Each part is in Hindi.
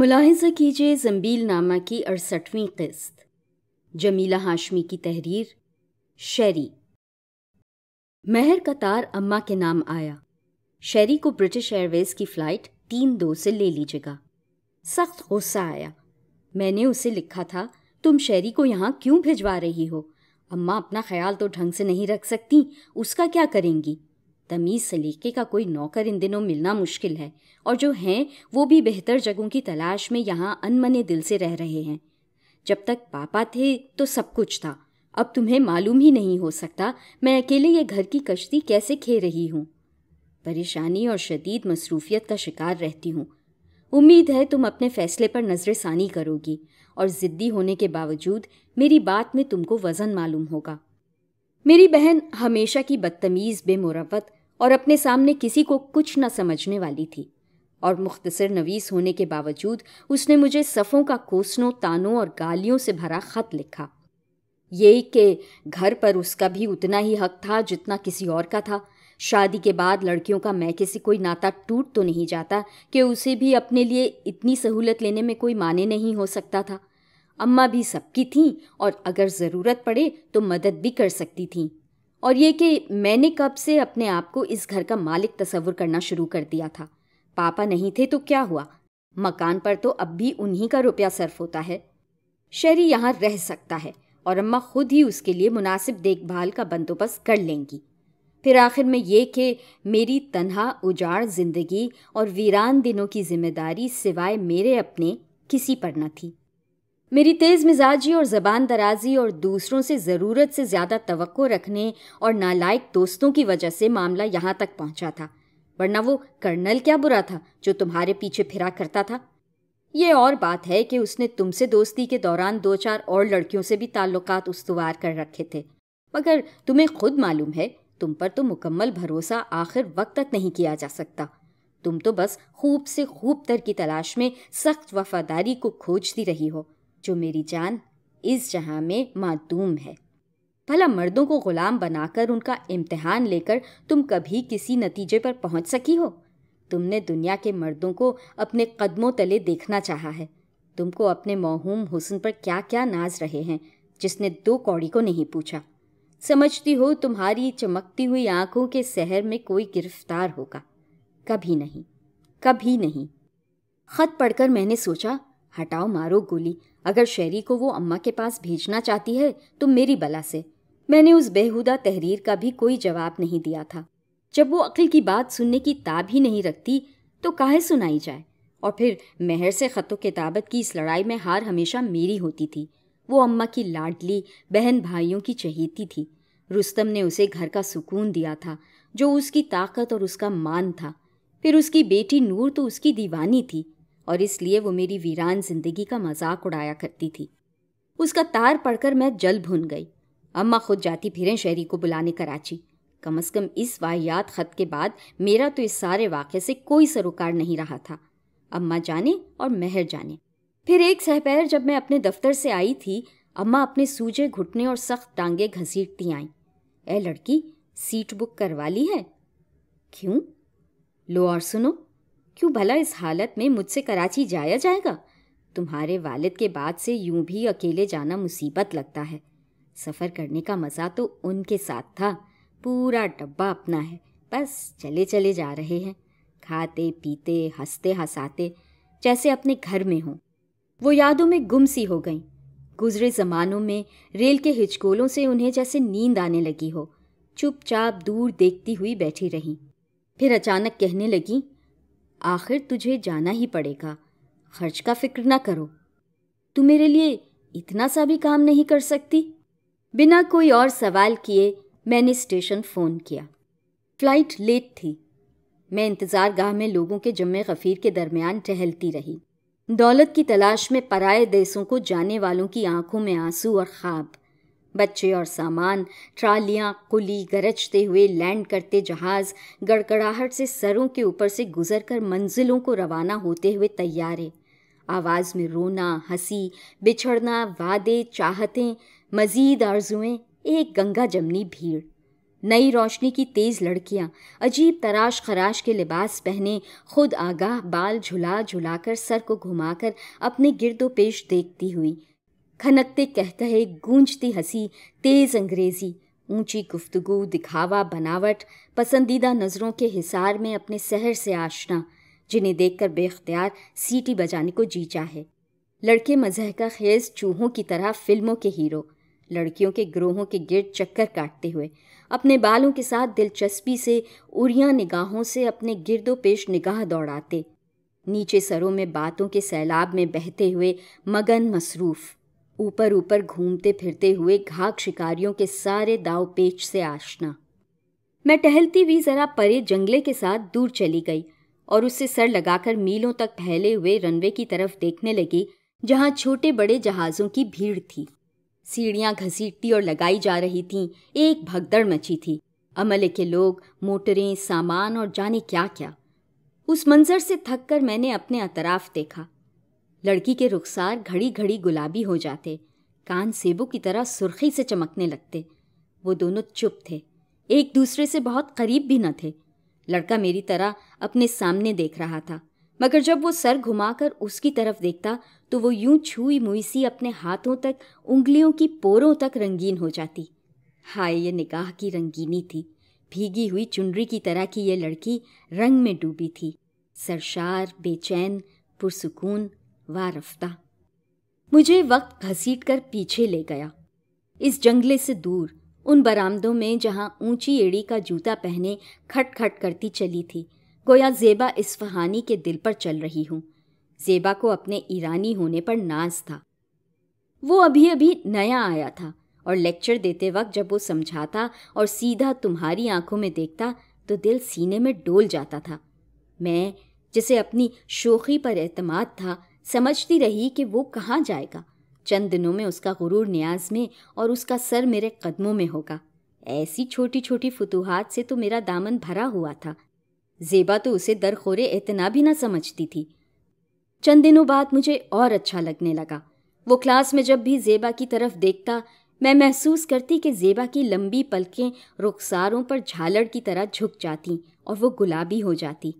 मुलाहजा कीजिए जम्बील नामा की अड़सठवीं किस्त जमीला हाशमी की तहरीर शेरी महर का तार अम्मा के नाम आया शेरी को ब्रिटिश एयरवेज की फ़्लाइट तीन दो से ले लीजिएगा सख्त गुस्सा आया मैंने उसे लिखा था तुम शेरी को यहाँ क्यों भिजवा रही हो अम्मा अपना ख्याल तो ढंग से नहीं रख सकती उसका क्या करेंगी तमीज़ सलीके का कोई नौकर इन दिनों मिलना मुश्किल है और जो हैं वो भी बेहतर जगहों की तलाश में यहाँ अनमने दिल से रह रहे हैं जब तक पापा थे तो सब कुछ था अब तुम्हें मालूम ही नहीं हो सकता मैं अकेले ये घर की कश्ती कैसे खे रही हूँ परेशानी और शदीद मसरूफियत का शिकार रहती हूँ उम्मीद है तुम अपने फैसले पर नजर सानी करोगी और ज़िद्दी होने के बावजूद मेरी बात में तुमको वज़न मालूम होगा मेरी बहन हमेशा की बदतमीज़ बेमुरवत और अपने सामने किसी को कुछ न समझने वाली थी और मुख्तसर नवीस होने के बावजूद उसने मुझे सफ़ों का कोसनों तानों और गालियों से भरा ख़त लिखा यही कि घर पर उसका भी उतना ही हक था जितना किसी और का था शादी के बाद लड़कियों का मैके से कोई नाता टूट तो नहीं जाता कि उसे भी अपने लिए इतनी सहूलत लेने में कोई माने नहीं हो सकता था अम्मा भी सबकी थीं और अगर ज़रूरत पड़े तो मदद भी कर सकती थीं और ये कि मैंने कब से अपने आप को इस घर का मालिक तस्वुर करना शुरू कर दिया था पापा नहीं थे तो क्या हुआ मकान पर तो अब भी उन्हीं का रुपया सर्फ होता है शहरी यहाँ रह सकता है और अम्मा खुद ही उसके लिए मुनासिब देखभाल का बंदोबस्त कर लेंगी फिर आखिर में ये कि मेरी तनहा उजाड़ जिंदगी और वीरान दिनों की जिम्मेदारी सिवाय मेरे अपने किसी पर न थी मेरी तेज़ मिजाजी और ज़बान दराजी और दूसरों से ज़रूरत से ज़्यादा तवक्को रखने और नालायक दोस्तों की वजह से मामला यहाँ तक पहुँचा था वरना वो कर्नल क्या बुरा था जो तुम्हारे पीछे फिरा करता था ये और बात है कि उसने तुमसे दोस्ती के दौरान दो चार और लड़कियों से भी ताल्लुकात उसवार कर रखे थे मगर तुम्हें खुद मालूम है तुम पर तो मुकम्मल भरोसा आखिर वक्त तक नहीं किया जा सकता तुम तो बस खूब से खूब तर की तलाश में सख्त वफादारी को खोजती रही हो जो मेरी जान इस जहाँ में मातूम है भला मर्दों को गुलाम बनाकर उनका इम्तिहान लेकर तुम कभी किसी नतीजे पर पहुंच सकी हो तुमने दुनिया के मर्दों को अपने कदमों तले देखना चाहा है तुमको अपने मोहूम हुसन पर क्या क्या नाज रहे हैं जिसने दो कौड़ी को नहीं पूछा समझती हो तुम्हारी चमकती हुई आंखों के शहर में कोई गिरफ्तार होगा कभी नहीं कभी नहीं खत पढ़कर मैंने सोचा हटाओ मारो गोली अगर शहरी को वो अम्मा के पास भेजना चाहती है तो मेरी बला से मैंने उस बेहुदा तहरीर का भी कोई जवाब नहीं दिया था जब वो अकल की बात सुनने की ताब ही नहीं रखती तो काहे सुनाई जाए और फिर मेहर से ख़तों किताबत की इस लड़ाई में हार हमेशा मेरी होती थी वो अम्मा की लाडली बहन भाइयों की चहेती थी रुस्तम ने उसे घर का सुकून दिया था जो उसकी ताकत और उसका मान था फिर उसकी बेटी नूर तो उसकी दीवानी थी और इसलिए वो मेरी वीरान जिंदगी का मजाक उड़ाया करती थी उसका तार पढ़कर मैं जल भून गई अम्मा खुद जाती फिरें शहरी को बुलाने कराची कम अज़ कम इस वाहियात ख़त के बाद मेरा तो इस सारे वाक़े से कोई सरोकार नहीं रहा था अम्मा जाने और महर जाने फिर एक सहपहर जब मैं अपने दफ्तर से आई थी अम्मा अपने सूजे घुटने और सख्त टांगे घसीटती आईं ए लड़की सीट बुक करवा ली है क्यों लो और सुनो क्यों भला इस हालत में मुझसे कराची जाया जाएगा तुम्हारे वालिद के बाद से यूं भी अकेले जाना मुसीबत लगता है सफ़र करने का मज़ा तो उनके साथ था पूरा डब्बा अपना है बस चले चले जा रहे हैं खाते पीते हंसते हंसाते जैसे अपने घर में हों वो यादों में गुम सी हो गई गुजरे ज़मानों में रेल के हिचकोलों से उन्हें जैसे नींद आने लगी हो चुपचाप दूर देखती हुई बैठी रहीं फिर अचानक कहने लगी आखिर तुझे जाना ही पड़ेगा खर्च का फिक्र ना करो तू मेरे लिए इतना सा भी काम नहीं कर सकती बिना कोई और सवाल किए मैंने स्टेशन फ़ोन किया फ्लाइट लेट थी मैं इंतज़ार गाह में लोगों के जमे गफ़ीर के दरमियान टहलती रही दौलत की तलाश में पराए देशों को जाने वालों की आंखों में आंसू और ख्वाब बच्चे और सामान ट्रालियाँ कुली गरजते हुए लैंड करते जहाज गड़गड़ाहट से सरों के ऊपर से गुजर कर मंजिलों को रवाना होते हुए तैयारे आवाज़ में रोना हंसी बिछड़ना वादे चाहतें मजीद आरजुएं एक गंगा जमनी भीड़ नई रोशनी की तेज़ लड़कियाँ अजीब तराश खराश के लिबास पहने खुद आगाह बाल झुला झुलाकर सर को घुमाकर अपने गिरदो पेश देखती हुई खनकते कहे गूंजती हंसी तेज़ अंग्रेज़ी ऊंची गुफ्तगु दिखावा बनावट पसंदीदा नज़रों के हिसार में अपने शहर से आशना जिन्हें देखकर बेख्तियार सीटी बजाने को जी चाहे लड़के मजह का खेज चूहों की तरह फिल्मों के हीरो लड़कियों के ग्रोहों के गिर चक्कर काटते हुए अपने बालों के साथ दिलचस्पी से उरिया निगाहों से अपने गिरदो पेश निगाह दौड़ाते नीचे सरों में बातों के सैलाब में बहते हुए मगन मसरूफ़ ऊपर ऊपर घूमते फिरते हुए घाक शिकारियों के सारे दाव पेच से आशना मैं टहलती हुई जरा परे जंगले के साथ दूर चली गई और उससे सर लगाकर मीलों तक फैले हुए रनवे की तरफ देखने लगी जहाँ छोटे बड़े जहाज़ों की भीड़ थी सीढ़ियाँ घसीटती और लगाई जा रही थीं एक भगदड़ मची थी अमले के लोग मोटरें सामान और जाने क्या क्या उस मंजर से थक कर मैंने अपने अतराफ देखा लड़की के रुखसार घड़ी घड़ी गुलाबी हो जाते कान सेबों की तरह सुर्खी से चमकने लगते वो दोनों चुप थे एक दूसरे से बहुत करीब भी न थे लड़का मेरी तरह अपने सामने देख रहा था मगर जब वो सर घुमाकर उसकी तरफ देखता तो वो यूं छुई मुई सी अपने हाथों तक उंगलियों की पोरों तक रंगीन हो जाती हाय ये निगाह की रंगीनी थी भीगी हुई चुनरी की तरह की ये लड़की रंग में डूबी थी सरशार बेचैन पुरसकून वारफ्ता मुझे वक्त घसीट कर पीछे ले गया इस जंगले से दूर उन बरामदों में जहां ऊंची एड़ी का जूता पहने खट खट करती चली थी गोया जेबा इस्फहानी के दिल पर चल रही हूँ जेबा को अपने ईरानी होने पर नाज था वो अभी अभी नया आया था और लेक्चर देते वक्त जब वो समझाता और सीधा तुम्हारी आंखों में देखता तो दिल सीने में डोल जाता था मैं जिसे अपनी शोखी पर एतमाद था समझती रही कि वो कहाँ जाएगा चंद दिनों में उसका गुरूर न्याज में और उसका सर मेरे कदमों में होगा ऐसी छोटी छोटी फतूहत से तो मेरा दामन भरा हुआ था जेबा तो उसे दरखोरे इतना भी ना समझती थी चंद दिनों बाद मुझे और अच्छा लगने लगा वो क्लास में जब भी जेबा की तरफ देखता मैं महसूस करती कि जेबा की लंबी पलकें रुखसारों पर झालड़ की तरह झुक जाती और वो गुलाबी हो जाती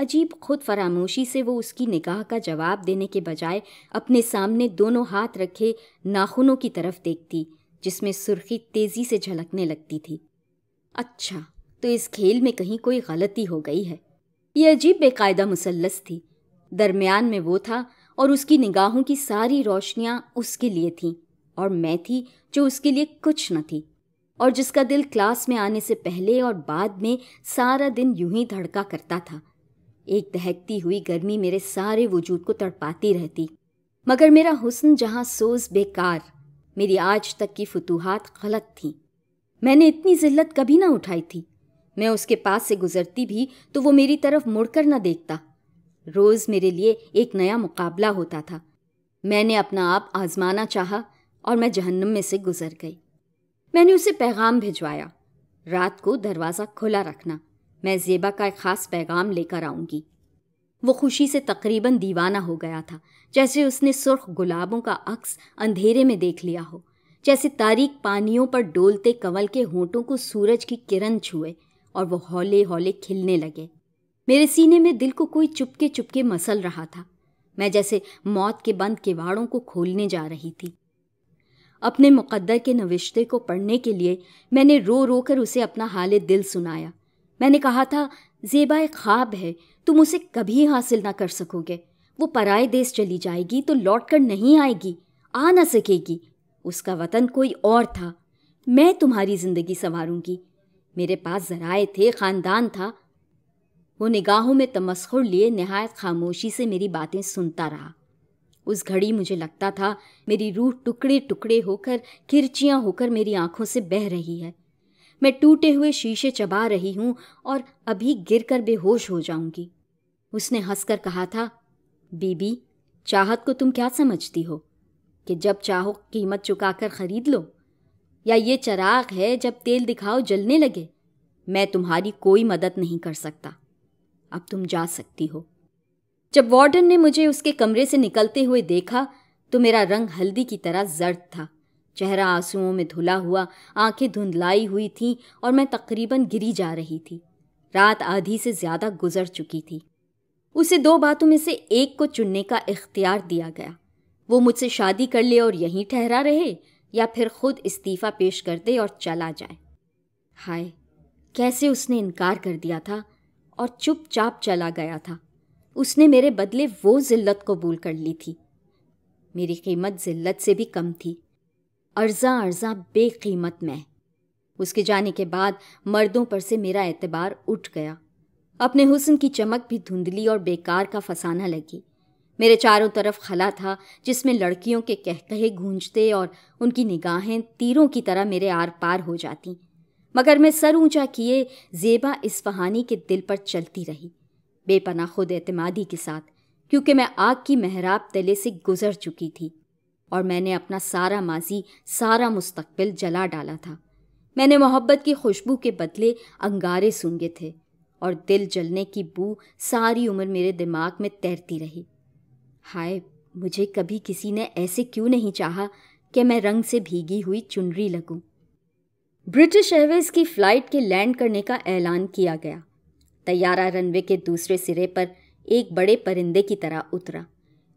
अजीब खुद फरामोशी से वो उसकी निगाह का जवाब देने के बजाय अपने सामने दोनों हाथ रखे नाखूनों की तरफ देखती जिसमें सुर्खी तेजी से झलकने लगती थी अच्छा तो इस खेल में कहीं कोई गलती हो गई है ये अजीब बेकायदा मुसलस थी दरमियान में वो था और उसकी निगाहों की सारी रोशनियाँ उसके लिए थीं और मैं थी जो उसके लिए कुछ न थी और जिसका दिल क्लास में आने से पहले और बाद में सारा दिन यूं ही धड़का करता था एक दहकती हुई गर्मी मेरे सारे वजूद को तड़पाती रहती मगर मेरा हुस्न जहाँ सोज बेकार मेरी आज तक की फतूहत गलत थी मैंने इतनी जिल्लत कभी ना उठाई थी मैं उसके पास से गुजरती भी तो वो मेरी तरफ मुड़कर न देखता रोज़ मेरे लिए एक नया मुकाबला होता था मैंने अपना आप आजमाना चाहा और मैं जहन्नम में से गुजर गई मैंने उसे पैगाम भिजवाया रात को दरवाज़ा खुला रखना मैं जेबा का एक ख़ास पैगाम लेकर आऊंगी वो खुशी से तकरीबन दीवाना हो गया था जैसे उसने सुर्ख गुलाबों का अक्स अंधेरे में देख लिया हो जैसे तारीख पानियों पर डोलते कंवल के होंठों को सूरज की किरण छुए और वो हौले हौले खिलने लगे मेरे सीने में दिल को कोई चुपके चुपके मसल रहा था मैं जैसे मौत के बंद किवाड़ों को खोलने जा रही थी अपने मुकद्दर के नविश्ते को पढ़ने के लिए मैंने रो रो कर उसे अपना हाल दिल सुनाया मैंने कहा था जेबा एक ख्वाब है तुम उसे कभी हासिल ना कर सकोगे वो पराए देश चली जाएगी तो लौट कर नहीं आएगी आ ना सकेगी उसका वतन कोई और था मैं तुम्हारी ज़िंदगी संवारूंगी मेरे पास ज़राए थे ख़ानदान था वो निगाहों में तमस्खुर लिए नहायत खामोशी से मेरी बातें सुनता रहा उस घड़ी मुझे लगता था मेरी रूह टुकड़े टुकड़े होकर खिरचियाँ होकर मेरी आंखों से बह रही है मैं टूटे हुए शीशे चबा रही हूँ और अभी गिरकर बेहोश हो जाऊंगी उसने हंसकर कहा था बीबी चाहत को तुम क्या समझती हो कि जब चाहो कीमत चुकाकर खरीद लो या ये चराग है जब तेल दिखाओ जलने लगे मैं तुम्हारी कोई मदद नहीं कर सकता अब तुम जा सकती हो जब वार्डन ने मुझे उसके कमरे से निकलते हुए देखा तो मेरा रंग हल्दी की तरह जर्द था चेहरा आंसुओं में धुला हुआ आंखें धुंधलाई हुई थीं और मैं तकरीबन गिरी जा रही थी रात आधी से ज़्यादा गुजर चुकी थी उसे दो बातों में से एक को चुनने का इख्तियार दिया गया वो मुझसे शादी कर ले और यहीं ठहरा रहे या फिर खुद इस्तीफ़ा पेश कर दे और चला जाए हाय कैसे उसने इनकार कर दिया था और चुपचाप चला गया था उसने मेरे बदले वो जिल्लत कबूल कर ली थी मेरी कीमत जिल्लत से भी कम थी अर्जा अर्जा बेकीमत में उसके जाने के बाद मर्दों पर से मेरा एतबार उठ गया अपने हुस्न की चमक भी धुंधली और बेकार का फसाना लगी मेरे चारों तरफ खला था जिसमें लड़कियों के कहकहे गूंजते और उनकी निगाहें तीरों की तरह मेरे आर पार हो जाती मगर मैं सर ऊंचा किए जेबा इस फहानी के दिल पर चलती रही बेपना खुद एतमादी के साथ क्योंकि मैं आग की मेहराब तले से गुजर चुकी थी और मैंने अपना सारा माजी सारा मुस्तकबिल जला डाला था मैंने मोहब्बत की खुशबू के बदले अंगारे सूंगे थे और दिल जलने की बू सारी उम्र मेरे दिमाग में तैरती रही हाय मुझे कभी किसी ने ऐसे क्यों नहीं चाहा कि मैं रंग से भीगी हुई चुनरी लगूं। ब्रिटिश एयरवेज की फ़्लाइट के लैंड करने का ऐलान किया गया तैयारा रनवे के दूसरे सिरे पर एक बड़े परिंदे की तरह उतरा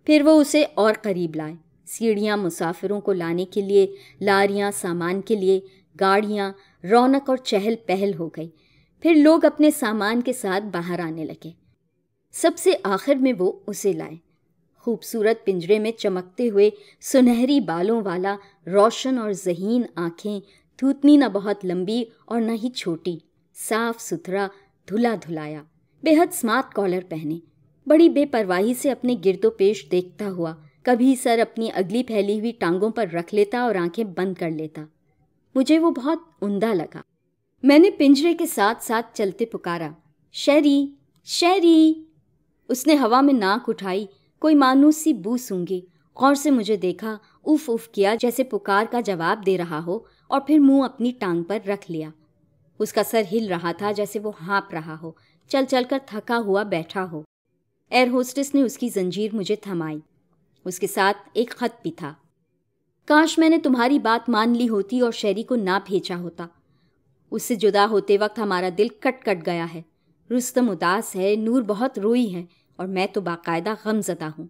फिर वो उसे और करीब लाए सीढ़ियाँ मुसाफिरों को लाने के लिए लारियाँ सामान के लिए गाड़ियाँ रौनक और चहल पहल हो गई फिर लोग अपने सामान के साथ बाहर आने लगे सबसे आखिर में वो उसे लाए खूबसूरत पिंजरे में चमकते हुए सुनहरी बालों वाला रोशन और जहीन आँखें थूतनी न बहुत लंबी और न ही छोटी साफ सुथरा धुला धुलाया बेहद स्मार्ट कॉलर पहने बड़ी बेपरवाही से अपने गिरदो पेश देखता हुआ कभी सर अपनी अगली फैली हुई टांगों पर रख लेता और आंखें बंद कर लेता मुझे वो बहुत उमदा लगा मैंने पिंजरे के साथ साथ चलते पुकारा शहरी शहरी उसने हवा में नाक उठाई कोई मानूस सी बू सूंगी गौर से मुझे देखा उफ उफ किया जैसे पुकार का जवाब दे रहा हो और फिर मुंह अपनी टांग पर रख लिया उसका सर हिल रहा था जैसे वो हाँप रहा हो चल चल कर थका हुआ बैठा हो एयर होस्टेस ने उसकी जंजीर मुझे थमाई उसके साथ एक खत भी था काश मैंने तुम्हारी बात मान ली होती और शहरी को ना भेजा होता उससे जुदा होते वक्त हमारा दिल कट कट गया है रुस्तम उदास है नूर बहुत रोई है और मैं तो बाकायदा गमजदा हूँ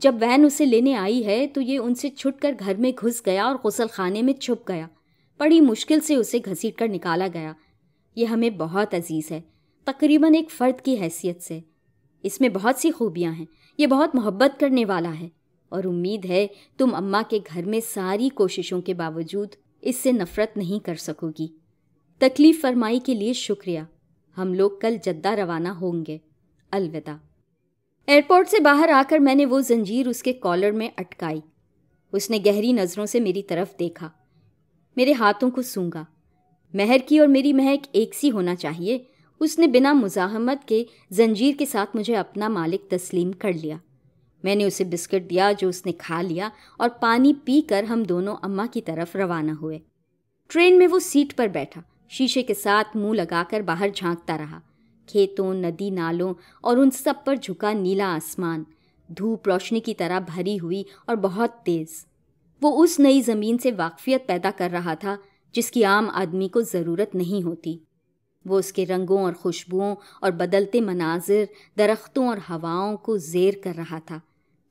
जब वैन उसे लेने आई है तो ये उनसे छुट कर घर में घुस गया और गसल खाने में छुप गया बड़ी मुश्किल से उसे घसीट कर निकाला गया ये हमें बहुत अजीज़ है तकरीबन एक फ़र्द की हैसियत से इसमें बहुत सी खूबियाँ हैं ये बहुत मोहब्बत करने वाला है और उम्मीद है तुम अम्मा के घर में सारी कोशिशों के बावजूद इससे नफरत नहीं कर सकोगी तकलीफ फरमाई के लिए शुक्रिया हम लोग कल जद्दा रवाना होंगे अलविदा एयरपोर्ट से बाहर आकर मैंने वो जंजीर उसके कॉलर में अटकाई उसने गहरी नज़रों से मेरी तरफ देखा मेरे हाथों को सूंगा महर की और मेरी महक एक सी होना चाहिए उसने बिना मुजाहमत के जंजीर के साथ मुझे अपना मालिक तस्लीम कर लिया मैंने उसे बिस्किट दिया जो उसने खा लिया और पानी पीकर हम दोनों अम्मा की तरफ रवाना हुए ट्रेन में वो सीट पर बैठा शीशे के साथ मुंह लगाकर बाहर झांकता रहा खेतों नदी नालों और उन सब पर झुका नीला आसमान धूप रोशनी की तरह भरी हुई और बहुत तेज़ वो उस नई ज़मीन से वाकफियत पैदा कर रहा था जिसकी आम आदमी को ज़रूरत नहीं होती वो उसके रंगों और खुशबुओं और बदलते मनाजिर दरख्तों और हवाओं को जेर कर रहा था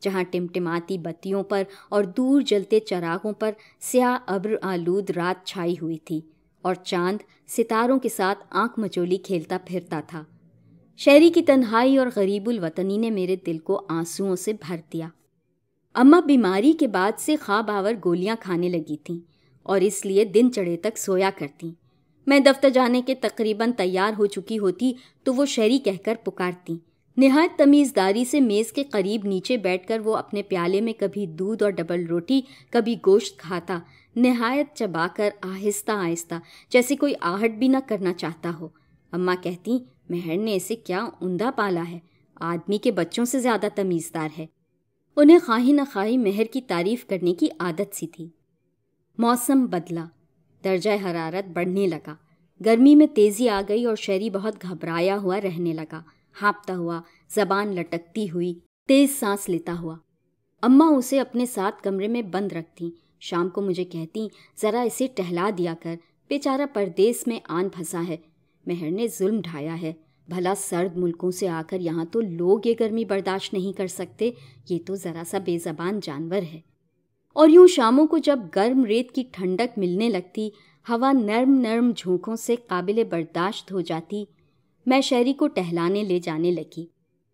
जहाँ टिमटिमाती बत्तियों पर और दूर जलते चरागों पर स्याह अब्र आलूद रात छाई हुई थी और चांद सितारों के साथ आंख मचोली खेलता फिरता था शहरी की तन्हाई और गरीबुल वतनी ने मेरे दिल को आंसुओं से भर दिया अम्मा बीमारी के बाद से खाब आवर गोलियाँ खाने लगी थीं और इसलिए दिन चढ़े तक सोया करतीं मैं दफ्तर जाने के तकरीबन तैयार हो चुकी होती तो वो शहरी कहकर पुकारती नहायत तमीज़दारी से मेज़ के करीब नीचे बैठकर वो अपने प्याले में कभी दूध और डबल रोटी कभी गोश्त खाता नहायत चबाकर आहिस्ता आहिस्ता जैसे कोई आहट भी ना करना चाहता हो अम्मा कहती महर ने इसे क्या उमदा पाला है आदमी के बच्चों से ज़्यादा तमीज़दार है उन्हें खाही न खाही महर की तारीफ़ करने की आदत सी थी मौसम बदला दर्जा हरारत बढ़ने लगा गर्मी में तेज़ी आ गई और शहरी बहुत घबराया हुआ रहने लगा हाँपता हुआ जबान लटकती हुई तेज सांस लेता हुआ अम्मा उसे अपने साथ कमरे में बंद रखती शाम को मुझे कहती ज़रा इसे टहला दिया कर बेचारा परदेस में आन फंसा है मेहर ने जुल्म ढाया है भला सर्द मुल्कों से आकर यहाँ तो लोग ये गर्मी बर्दाश्त नहीं कर सकते ये तो ज़रा सा बेजबान जानवर है और यूं शामों को जब गर्म रेत की ठंडक मिलने लगती हवा नर्म नर्म झोंकों से काबिल बर्दाश्त हो जाती मैं शहरी को टहलाने ले जाने लगी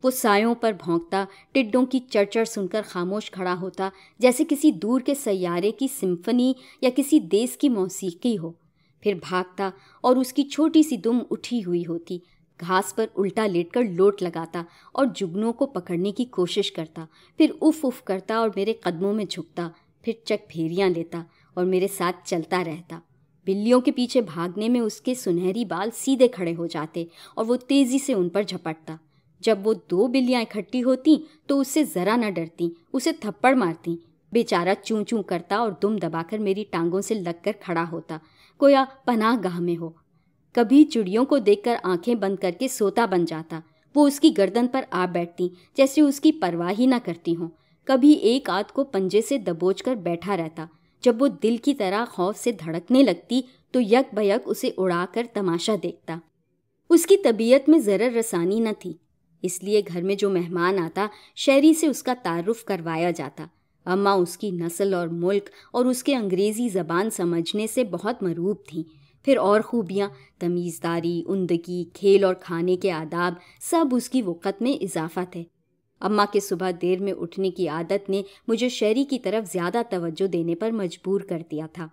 वो सायों पर भौंकता टिड्डों की चरचर सुनकर खामोश खड़ा होता जैसे किसी दूर के सैारे की सिम्फनी या किसी देश की मौसीकी हो फिर भागता और उसकी छोटी सी दुम उठी हुई होती घास पर उल्टा लेटकर लोट लगाता और जुगनों को पकड़ने की कोशिश करता फिर उफ उफ करता और मेरे कदमों में झुकता फिर चक फेरियाँ लेता और मेरे साथ चलता रहता बिल्लियों के पीछे भागने में उसके सुनहरी बाल सीधे खड़े हो जाते और वो तेज़ी से उन पर झपटता जब वो दो बिल्लियाँ इकट्ठी होती तो उससे ज़रा न डरती उसे थप्पड़ मारती बेचारा चूं चूं करता और दुम दबाकर मेरी टांगों से लगकर खड़ा होता कोया पनाह गाह में हो कभी चिड़ियों को देखकर आंखें बंद करके सोता बन जाता वो उसकी गर्दन पर आ बैठती जैसे उसकी परवाह ही ना करती हों कभी एक आध को पंजे से दबोच कर बैठा रहता जब वो दिल की तरह खौफ से धड़कने लगती तो यक बयक उसे उड़ाकर तमाशा देखता उसकी तबीयत में ज़रर रसानी न थी इसलिए घर में जो मेहमान आता शहरी से उसका तारुफ करवाया जाता अम्मा उसकी नस्ल और मुल्क और उसके अंग्रेज़ी ज़बान समझने से बहुत मरूब थीं फिर और खूबियाँ तमीज़दारी उंदगी खेल और खाने के आदाब सब उसकी वक़्त में इजाफा थे अम्मा के सुबह देर में उठने की आदत ने मुझे शहरी की तरफ ज़्यादा तवज्जो देने पर मजबूर कर दिया था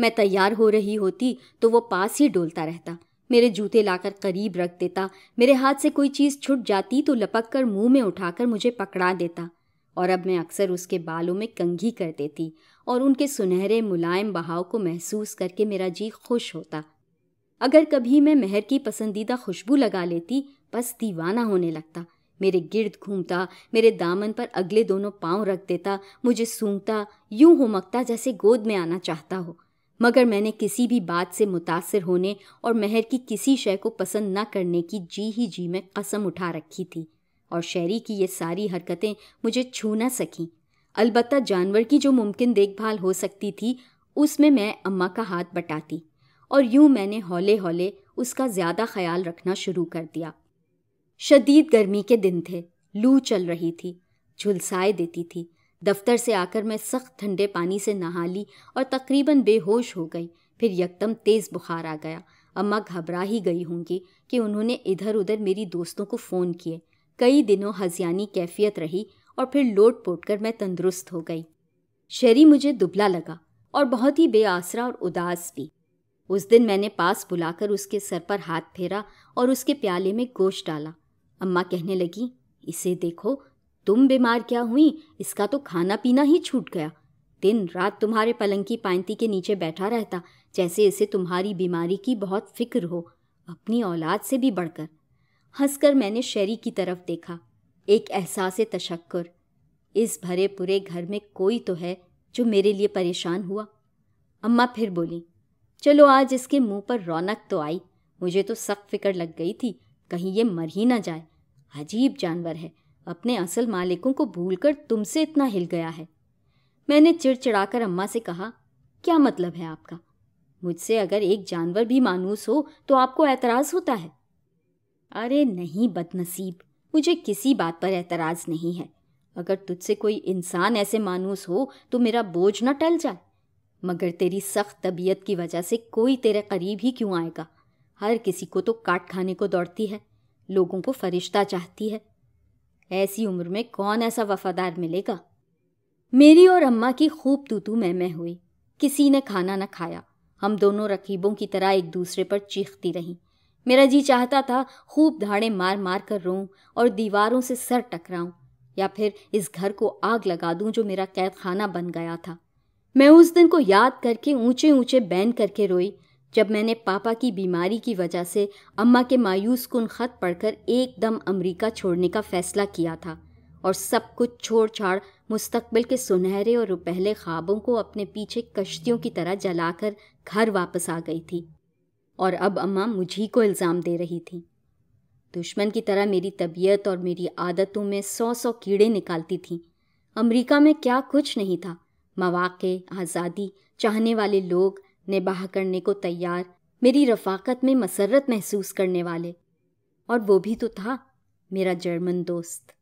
मैं तैयार हो रही होती तो वो पास ही डोलता रहता मेरे जूते लाकर करीब रख देता मेरे हाथ से कोई चीज़ छुट जाती तो लपक कर मुँह में उठाकर मुझे पकड़ा देता और अब मैं अक्सर उसके बालों में कंघी कर देती और उनके सुनहरे मुलायम बहाव को महसूस करके मेरा जी खुश होता अगर कभी मैं महर की पसंदीदा खुशबू लगा लेती बस दीवाना होने लगता मेरे गिर्द घूमता मेरे दामन पर अगले दोनों पांव रख देता मुझे सूंघता यूं होमकता जैसे गोद में आना चाहता हो मगर मैंने किसी भी बात से मुतासर होने और महर की किसी शय को पसंद न करने की जी ही जी में कसम उठा रखी थी और शहरी की ये सारी हरकतें मुझे छू न सकीं अलबत्त जानवर की जो मुमकिन देखभाल हो सकती थी उसमें मैं अम्मा का हाथ बटाती और यूं मैंने हौले हौले उसका ज़्यादा ख्याल रखना शुरू कर दिया शदीद गर्मी के दिन थे लू चल रही थी झुलसाए देती थी दफ्तर से आकर मैं सख्त ठंडे पानी से नहा ली और तकरीबन बेहोश हो गई फिर यकदम तेज़ बुखार आ गया अम्मा घबरा ही गई होंगी कि उन्होंने इधर उधर मेरी दोस्तों को फ़ोन किए कई दिनों हजियानी कैफियत रही और फिर लोट पोट कर मैं तंदुरुस्त हो गई शेरी मुझे दुबला लगा और बहुत ही बेआसरा और उदास भी उस दिन मैंने पास बुलाकर उसके सर पर हाथ फेरा और उसके प्याले में गोश्त डाला अम्मा कहने लगी इसे देखो तुम बीमार क्या हुई इसका तो खाना पीना ही छूट गया दिन रात तुम्हारे पलंग की पायती के नीचे बैठा रहता जैसे इसे तुम्हारी बीमारी की बहुत फिक्र हो अपनी औलाद से भी बढ़कर हंसकर मैंने शेरी की तरफ देखा एक एहसास तशक्कर इस भरे पूरे घर में कोई तो है जो मेरे लिए परेशान हुआ अम्मा फिर बोली चलो आज इसके मुंह पर रौनक तो आई मुझे तो सख्त फिक्र लग गई थी कहीं ये मर ही ना जाए अजीब जानवर है अपने असल मालिकों को भूलकर तुमसे इतना हिल गया है मैंने चिड़चिड़ाकर अम्मा से कहा क्या मतलब है आपका मुझसे अगर एक जानवर भी मानूस हो तो आपको ऐतराज़ होता है अरे नहीं बदनसीब मुझे किसी बात पर ऐतराज़ नहीं है अगर तुझसे कोई इंसान ऐसे मानूस हो तो मेरा बोझ न टल जाए मगर तेरी सख्त तबीयत की वजह से कोई तेरे करीब ही क्यों आएगा हर किसी को तो काट खाने को दौड़ती है लोगों को फरिश्ता चाहती है ऐसी उम्र में कौन ऐसा वफादार मिलेगा मेरी और अम्मा की खूब तूतू मैं हुई किसी ने खाना न खाया हम दोनों रकीबों की तरह एक दूसरे पर चीखती रहीं मेरा जी चाहता था खूब धाड़े मार मार कर रोऊं और दीवारों से सर टकराऊं या फिर इस घर को आग लगा दूं जो मेरा कैद खाना बन गया था मैं उस दिन को याद करके ऊंचे ऊंचे बैन करके रोई जब मैंने पापा की बीमारी की वजह से अम्मा के मायूस कन ख़त पढ़कर एकदम अमेरिका छोड़ने का फ़ैसला किया था और सब कुछ छोड़ छाड़ मुस्तकबिल के सुनहरे और रुपहले ख्वाबों को अपने पीछे कश्तियों की तरह जलाकर घर वापस आ गई थी और अब अम्मा मुझी को इल्ज़ाम दे रही थी दुश्मन की तरह मेरी तबीयत और मेरी आदतों में सौ सौ कीड़े निकालती थी अमरीका में क्या कुछ नहीं था मवाक़े आज़ादी चाहने वाले लोग निबाह करने को तैयार मेरी रफाकत में मसरत महसूस करने वाले और वो भी तो था मेरा जर्मन दोस्त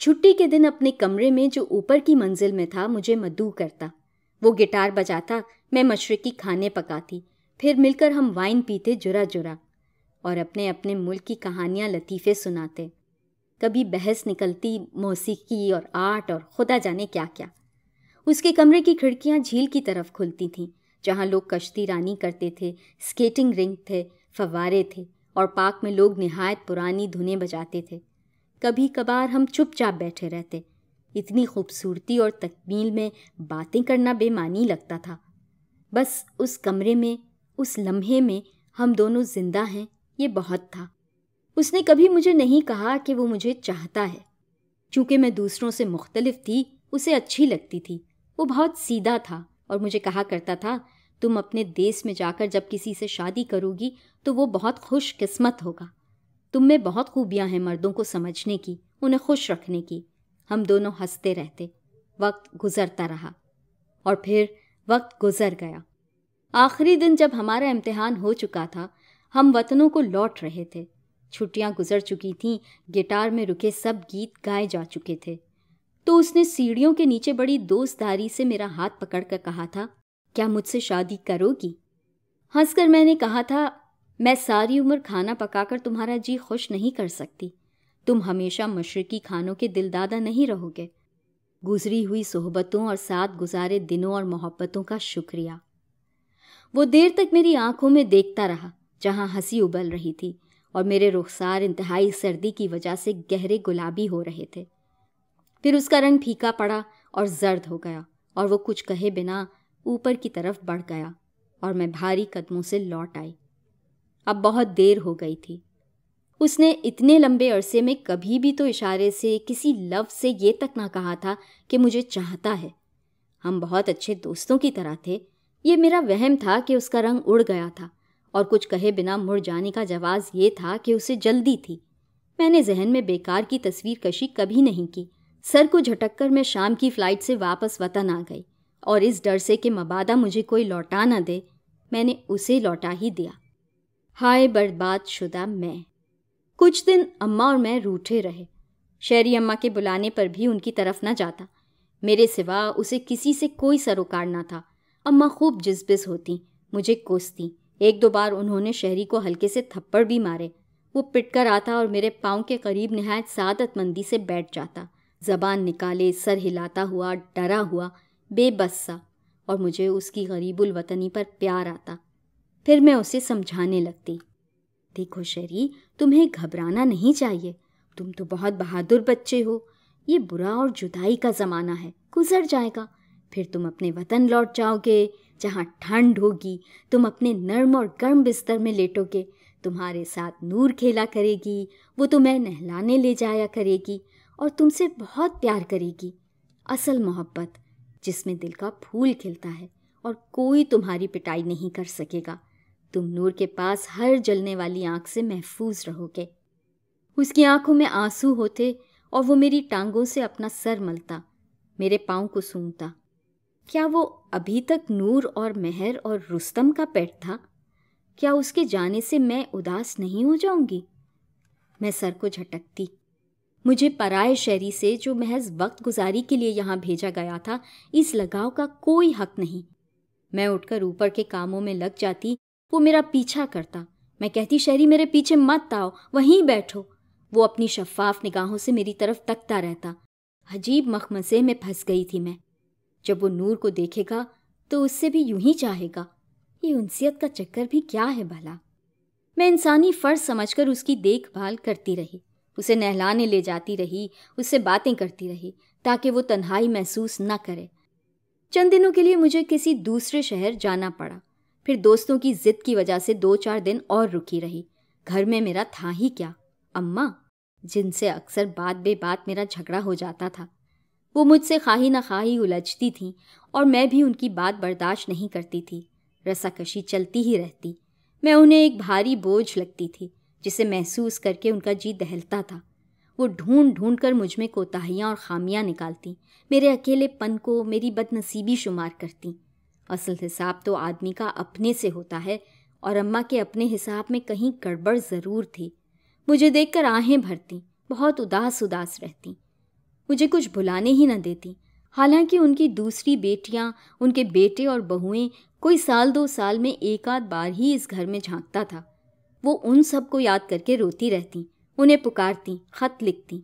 छुट्टी के दिन अपने कमरे में जो ऊपर की मंजिल में था मुझे मदू करता वो गिटार बजाता मैं मशरकी खाने पकाती फिर मिलकर हम वाइन पीते जुरा जुरा और अपने अपने मुल्क की कहानियाँ लतीफ़े सुनाते कभी बहस निकलती मौसीकी और आर्ट और खुदा जाने क्या क्या उसके कमरे की खिड़कियाँ झील की तरफ खुलती थीं जहाँ लोग कश्ती रानी करते थे स्केटिंग रिंक थे फवारे थे और पार्क में लोग नहायत पुरानी धुने बजाते थे कभी कभार हम चुपचाप बैठे रहते इतनी खूबसूरती और तकमील में बातें करना बेमानी लगता था बस उस कमरे में उस लम्हे में हम दोनों जिंदा हैं ये बहुत था उसने कभी मुझे नहीं कहा कि वो मुझे चाहता है चूँकि मैं दूसरों से मुख्तलिफ थी उसे अच्छी लगती थी वो बहुत सीधा था और मुझे कहा करता था तुम अपने देश में जाकर जब किसी से शादी करोगी तो वो बहुत खुश किस्मत होगा तुम में बहुत खूबियां हैं मर्दों को समझने की उन्हें खुश रखने की हम दोनों हंसते रहते वक्त गुजरता रहा और फिर वक्त गुजर गया आखिरी दिन जब हमारा इम्तहान हो चुका था हम वतनों को लौट रहे थे छुट्टियां गुजर चुकी थीं गिटार में रुके सब गीत गाए जा चुके थे तो उसने सीढ़ियों के नीचे बड़ी दोस्तदारी से मेरा हाथ पकड़कर कहा था क्या मुझसे शादी करोगी हंसकर मैंने कहा था मैं सारी उम्र खाना पकाकर तुम्हारा जी खुश नहीं कर सकती तुम हमेशा मशरकी खानों के दिलदादा नहीं रहोगे गुजरी हुई सोहबतों और साथ गुजारे दिनों और मोहब्बतों का शुक्रिया वो देर तक मेरी आंखों में देखता रहा जहां हंसी उबल रही थी और मेरे रुखसार इंतहाई सर्दी की वजह से गहरे गुलाबी हो रहे थे फिर उसका रंग फीका पड़ा और जर्द हो गया और वो कुछ कहे बिना ऊपर की तरफ बढ़ गया और मैं भारी कदमों से लौट आई अब बहुत देर हो गई थी उसने इतने लंबे अरसे में कभी भी तो इशारे से किसी लव से ये तक ना कहा था कि मुझे चाहता है हम बहुत अच्छे दोस्तों की तरह थे ये मेरा वहम था कि उसका रंग उड़ गया था और कुछ कहे बिना मुड़ जाने का जवाब ये था कि उसे जल्दी थी मैंने जहन में बेकार की तस्वीर कशी कभी नहीं की सर को झटक कर मैं शाम की फ़्लाइट से वापस वतन आ गई और इस डर से कि मबादा मुझे कोई लौटा ना दे मैंने उसे लौटा ही दिया हाय बर्बाद शुदा मैं कुछ दिन अम्मा और मैं रूठे रहे शहरी अम्मा के बुलाने पर भी उनकी तरफ ना जाता मेरे सिवा उसे किसी से कोई सरोकार ना था अम्मा खूब जिसबिस होती मुझे कोसती एक दो बार उन्होंने शहरी को हल्के से थप्पड़ भी मारे वो पिटकर आता और मेरे पाँव के करीब नहायत सादतमंदी से बैठ जाता ज़बान निकाले सर हिलाता हुआ डरा हुआ बेबस सा और मुझे उसकी गरीबुल वतनी पर प्यार आता फिर मैं उसे समझाने लगती देखो शरी तुम्हें घबराना नहीं चाहिए तुम तो बहुत बहादुर बच्चे हो ये बुरा और जुदाई का ज़माना है गुजर जाएगा फिर तुम अपने वतन लौट जाओगे जहाँ ठंड होगी तुम अपने नर्म और गर्म बिस्तर में लेटोगे तुम्हारे साथ नूर खेला करेगी वो तुम्हें नहलाने ले जाया करेगी और तुमसे बहुत प्यार करेगी असल मोहब्बत जिसमें दिल का फूल खिलता है और कोई तुम्हारी पिटाई नहीं कर सकेगा तुम नूर के पास हर जलने वाली आंख से महफूज रहोगे उसकी आंखों में आंसू होते और वो मेरी टांगों से अपना सर मलता मेरे पाँव को सूंघता क्या वो अभी तक नूर और मेहर और रुस्तम का पेट था क्या उसके जाने से मैं उदास नहीं हो जाऊंगी मैं सर को झटकती मुझे पराय शहरी से जो महज वक्त गुजारी के लिए यहाँ भेजा गया था इस लगाव का कोई हक नहीं मैं उठकर ऊपर के कामों में लग जाती वो मेरा पीछा करता मैं कहती शहरी मेरे पीछे मत आओ वहीं बैठो वो अपनी शफाफ निगाहों से मेरी तरफ तकता रहता अजीब मखमसे में फंस गई थी मैं जब वो नूर को देखेगा तो उससे भी यूं ही चाहेगा ये उनसियत का चक्कर भी क्या है भला मैं इंसानी फ़र्ज समझकर उसकी देखभाल करती रही उसे नहलाने ले जाती रही उससे बातें करती रही ताकि वो तन्हाई महसूस न करे चंद दिनों के लिए मुझे किसी दूसरे शहर जाना पड़ा फिर दोस्तों की जिद की वजह से दो चार दिन और रुकी रही घर में मेरा था ही क्या अम्मा जिनसे अक्सर बात बे बात मेरा झगड़ा हो जाता था वो मुझसे खाही ना खाही उलझती थीं और मैं भी उनकी बात बर्दाश्त नहीं करती थी रसाकशी चलती ही रहती मैं उन्हें एक भारी बोझ लगती थी जिसे महसूस करके उनका जी दहलता था वो ढूंढ ढूंढ कर मुझ में कोताहियाँ और खामियाँ निकालती मेरे अकेलेपन को मेरी बदनसीबी शुमार करती असल हिसाब तो आदमी का अपने से होता है और अम्मा के अपने हिसाब में कहीं गड़बड़ ज़रूर थी मुझे देखकर आहें भरती बहुत उदास उदास रहती मुझे कुछ भुलाने ही न देती हालांकि उनकी दूसरी बेटियां उनके बेटे और बहुएं कोई साल दो साल में एक आध बार ही इस घर में झांकता था वो उन सब को याद करके रोती रहती उन्हें पुकारती खत लिखती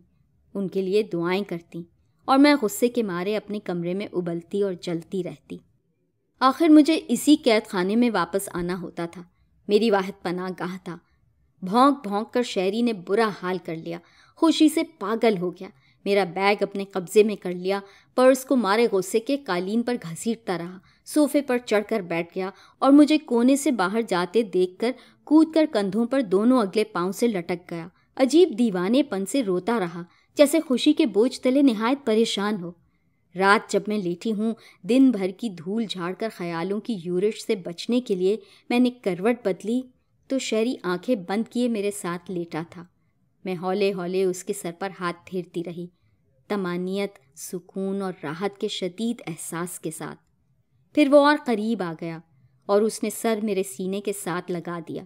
उनके लिए दुआएं करती और मैं गुस्से के मारे अपने कमरे में उबलती और जलती रहती आखिर मुझे इसी कैद खाने में वापस आना होता था मेरी वाहद पना गाह था भोंक भोंक कर शहरी ने बुरा हाल कर लिया खुशी से पागल हो गया मेरा बैग अपने कब्जे में कर लिया पर्स को मारे गुस्से के कालीन पर घसीटता रहा सोफे पर चढ़कर बैठ गया और मुझे कोने से बाहर जाते देखकर कूदकर कंधों पर दोनों अगले पांव से लटक गया अजीब दीवानेपन से रोता रहा जैसे खुशी के बोझ तले नहायत परेशान हो रात जब मैं लेटी हूँ दिन भर की धूल झाड़कर ख्यालों की यूरिश से बचने के लिए मैंने करवट बदली तो शहरी आंखें बंद किए मेरे साथ लेटा था मैं हौले हौले उसके सर पर हाथ फेरती रही तमानियत सुकून और राहत के शदीद एहसास के साथ फिर वो और करीब आ गया और उसने सर मेरे सीने के साथ लगा दिया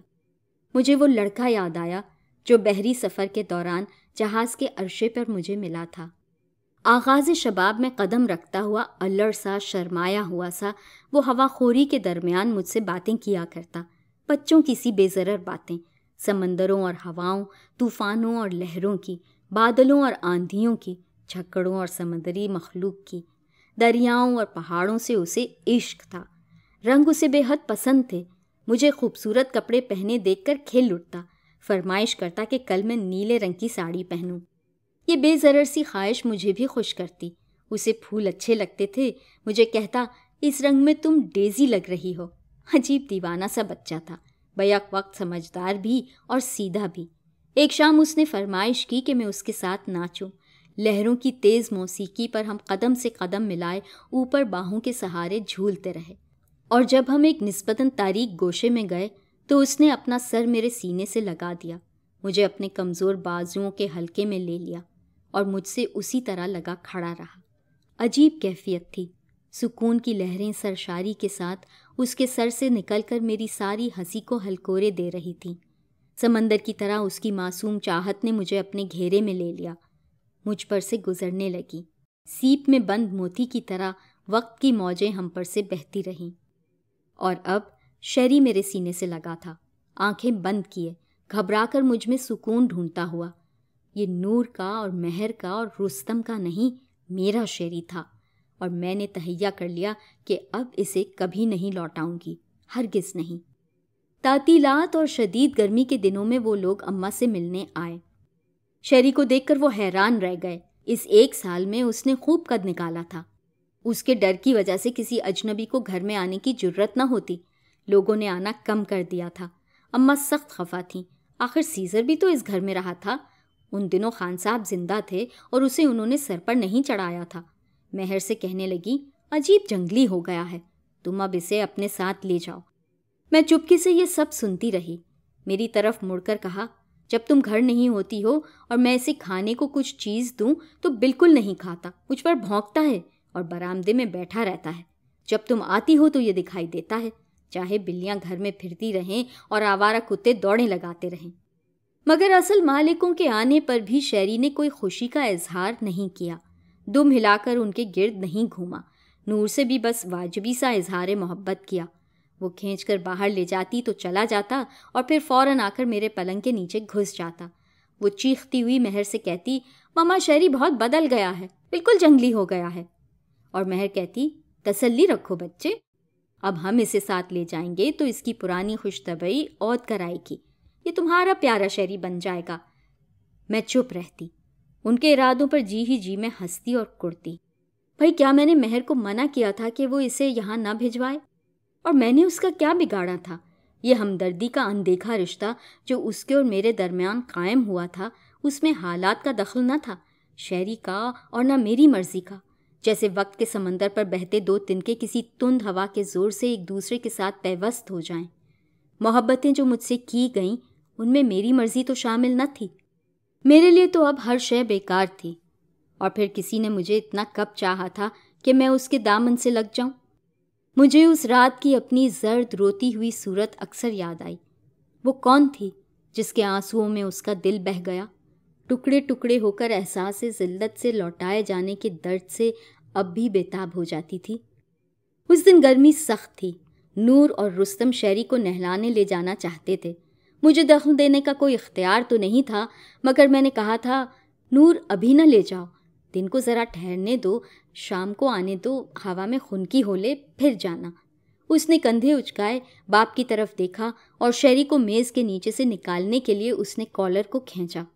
मुझे वो लड़का याद आया जो बहरी सफ़र के दौरान जहाज़ के अरशे पर मुझे मिला था आगाज़ शबाब में कदम रखता हुआ अल्लड़ सा शर्माया हुआ सा वो हवाखोरी के दरमियान मुझसे बातें किया करता बच्चों की सी बेजर बातें समंदरों और हवाओं तूफ़ानों और लहरों की बादलों और आंधियों की झक्कड़ों और समंदरी मखलूक की दरियाओं और पहाड़ों से उसे इश्क था रंग उसे बेहद पसंद थे मुझे खूबसूरत कपड़े पहने देखकर खेल उठता फरमाइश करता कि कल मैं नीले रंग की साड़ी पहनूं। ये बेजर सी ख्वाहिश मुझे भी खुश करती उसे फूल अच्छे लगते थे मुझे कहता इस रंग में तुम डेजी लग रही हो अजीब दीवाना सा बच्चा था बैक वक्त समझदार भी और सीधा भी एक शाम उसने फरमाइश की कि मैं उसके साथ नाचूं लहरों की तेज़ मौसीकी पर हम कदम से कदम मिलाए ऊपर बाहों के सहारे झूलते रहे और जब हम एक नस्बता तारीख गोशे में गए तो उसने अपना सर मेरे सीने से लगा दिया मुझे अपने कमज़ोर बाजुओं के हल्के में ले लिया और मुझसे उसी तरह लगा खड़ा रहा अजीब कैफियत थी सुकून की लहरें सरशारी के साथ उसके सर से निकलकर मेरी सारी हंसी को हलकोरे दे रही थीं समंदर की तरह उसकी मासूम चाहत ने मुझे अपने घेरे में ले लिया मुझ पर से गुजरने लगी सीप में बंद मोती की तरह वक्त की मौजें हम पर से बहती रहीं और अब शरी मेरे सीने से लगा था आंखें बंद किए घबराकर मुझ में सुकून ढूंढता हुआ ये नूर का और महर का और रुस्तम का नहीं मेरा शेरी था और मैंने तहैया कर लिया कि अब इसे कभी नहीं लौटाऊंगी हरगिज नहीं तातीलात और शदीद गर्मी के दिनों में वो लोग अम्मा से मिलने आए शेरी को देखकर वो हैरान रह गए इस एक साल में उसने खूब कद निकाला था उसके डर की वजह से किसी अजनबी को घर में आने की जरूरत ना होती लोगों ने आना कम कर दिया था अम्मा सख्त खफा थीं आखिर सीज़र भी तो इस घर में रहा था उन दिनों खान साहब जिंदा थे और उसे उन्होंने सर पर नहीं चढ़ाया था मेहर से कहने लगी अजीब जंगली हो गया है तुम अब इसे अपने साथ ले जाओ मैं चुपके से ये सब सुनती रही मेरी तरफ मुड़कर कहा जब तुम घर नहीं होती हो और मैं इसे खाने को कुछ चीज़ दूं तो बिल्कुल नहीं खाता मुझ पर भौंकता है और बरामदे में बैठा रहता है जब तुम आती हो तो ये दिखाई देता है चाहे बिल्लियां घर में फिरती रहें और आवारा कुत्ते दौड़े लगाते रहें मगर असल मालिकों के आने पर भी शहरी ने कोई खुशी का इजहार नहीं किया दुम हिलाकर उनके गिर्द नहीं घूमा नूर से भी बस वाजबी सा इजहार मोहब्बत किया वो खींच कर बाहर ले जाती तो चला जाता और फिर फौरन आकर मेरे पलंग के नीचे घुस जाता वो चीखती हुई महर से कहती मामा शहरी बहुत बदल गया है बिल्कुल जंगली हो गया है और महर कहती तसल्ली रखो बच्चे अब हम इसे साथ ले जाएंगे तो इसकी पुरानी खुशतबई औद कराएगी ये तुम्हारा प्यारा शहरी बन जाएगा मैं चुप रहती उनके इरादों पर जी ही जी में हंसती और कुड़ती भाई क्या मैंने मेहर को मना किया था कि वो इसे यहाँ ना भिजवाए और मैंने उसका क्या बिगाड़ा था ये हमदर्दी का अनदेखा रिश्ता जो उसके और मेरे दरमियान कायम हुआ था उसमें हालात का दखल न था शहरी का और न मेरी मर्जी का जैसे वक्त के समंदर पर बहते दो तिनके किसी तुंद हवा के ज़ोर से एक दूसरे के साथ पैवस्त हो जाएं। मोहब्बतें जो मुझसे की गईं उनमें मेरी मर्जी तो शामिल न थी मेरे लिए तो अब हर शय बेकार थी और फिर किसी ने मुझे इतना कब चाहा था कि मैं उसके दामन से लग जाऊं मुझे उस रात की अपनी जर्द रोती हुई सूरत अक्सर याद आई वो कौन थी जिसके आंसुओं में उसका दिल बह गया टुकड़े टुकड़े होकर एहसास जिल्लत से लौटाए जाने के दर्द से अब भी बेताब हो जाती थी उस दिन गर्मी सख्त थी नूर और रुस्तम शहरी को नहलाने ले जाना चाहते थे मुझे दखल देने का कोई इख्तियार तो नहीं था मगर मैंने कहा था नूर अभी न ले जाओ दिन को ज़रा ठहरने दो शाम को आने दो हवा में खुनकी हो ले फिर जाना उसने कंधे उचकाए बाप की तरफ देखा और शेरी को मेज़ के नीचे से निकालने के लिए उसने कॉलर को खींचा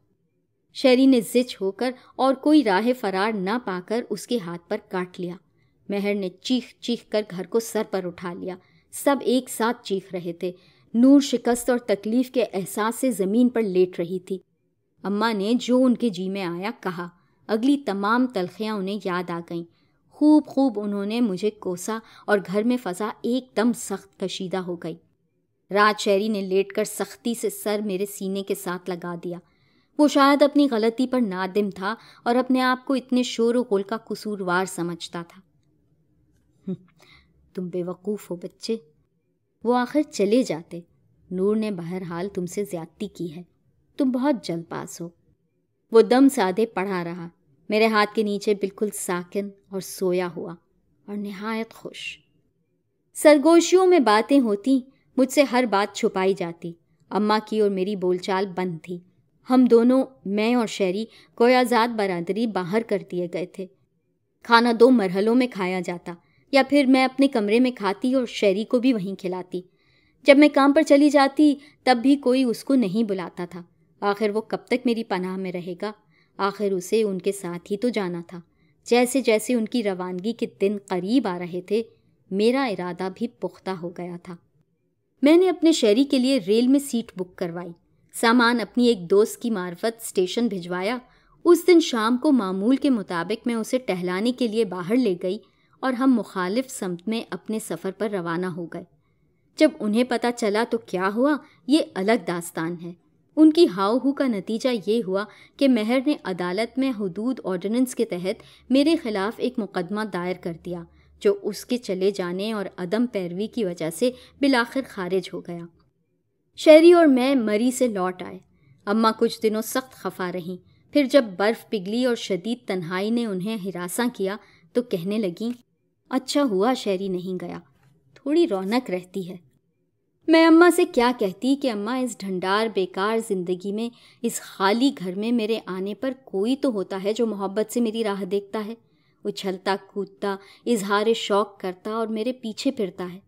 शेरी ने जिच होकर और कोई राह फरार ना पाकर उसके हाथ पर काट लिया मेहर ने चीख चीख कर घर को सर पर उठा लिया सब एक साथ चीख रहे थे नूर शिकस्त और तकलीफ के एहसास से ज़मीन पर लेट रही थी अम्मा ने जो उनके जी में आया कहा अगली तमाम तलखियाँ उन्हें याद आ गईं खूब खूब उन्होंने मुझे कोसा और घर में फंसा एकदम सख्त कशीदा हो गई राज शहरी ने कर सख्ती से सर मेरे सीने के साथ लगा दिया वो शायद अपनी गलती पर नादिम था और अपने आप को इतने शोर गोल का कसूरवार समझता था हम्म, तुम बेवकूफ़ हो बच्चे वो आखिर चले जाते नूर ने बहरहाल तुमसे ज्यादती की है तुम बहुत जल्द पास हो वो दम सादे पढ़ा रहा मेरे हाथ के नीचे बिल्कुल साकिन और सोया हुआ और नहायत खुश सरगोशियों में बातें होती मुझसे हर बात छुपाई जाती अम्मा की और मेरी बोलचाल बंद थी हम दोनों मैं और शहरी कोई आज़ाद बरादरी बाहर कर दिए गए थे खाना दो मरहलों में खाया जाता या फिर मैं अपने कमरे में खाती और शेरी को भी वहीं खिलाती जब मैं काम पर चली जाती तब भी कोई उसको नहीं बुलाता था आखिर वो कब तक मेरी पनाह में रहेगा आखिर उसे उनके साथ ही तो जाना था जैसे जैसे उनकी रवानगी के दिन करीब आ रहे थे मेरा इरादा भी पुख्ता हो गया था मैंने अपने शहरी के लिए रेल में सीट बुक करवाई सामान अपनी एक दोस्त की मार्फत स्टेशन भिजवाया उस दिन शाम को मामूल के मुताबिक मैं उसे टहलाने के लिए बाहर ले गई और हम मुखालिफ समत में अपने सफ़र पर रवाना हो गए जब उन्हें पता चला तो क्या हुआ ये अलग दास्तान है उनकी हाव हू का नतीजा ये हुआ कि महर ने अदालत में हदूद ऑर्डिनेंस के तहत मेरे ख़िलाफ़ एक मुकदमा दायर कर दिया जो उसके चले जाने और अदम पैरवी की वजह से बिलाखिर खारिज हो गया शहरी और मैं मरी से लौट आए अम्मा कुछ दिनों सख्त खफा रहीं फिर जब बर्फ़ पिघली और शदीद तन्हाई ने उन्हें हिरासा किया तो कहने लगीं अच्छा हुआ शहरी नहीं गया थोड़ी रौनक रहती है मैं अम्मा से क्या कहती कि अम्मा इस ढंडार बेकार ज़िंदगी में इस खाली घर में मेरे आने पर कोई तो होता है जो मोहब्बत से मेरी राह देखता है उछलता कूदता इजहार शौक करता और मेरे पीछे फिरता है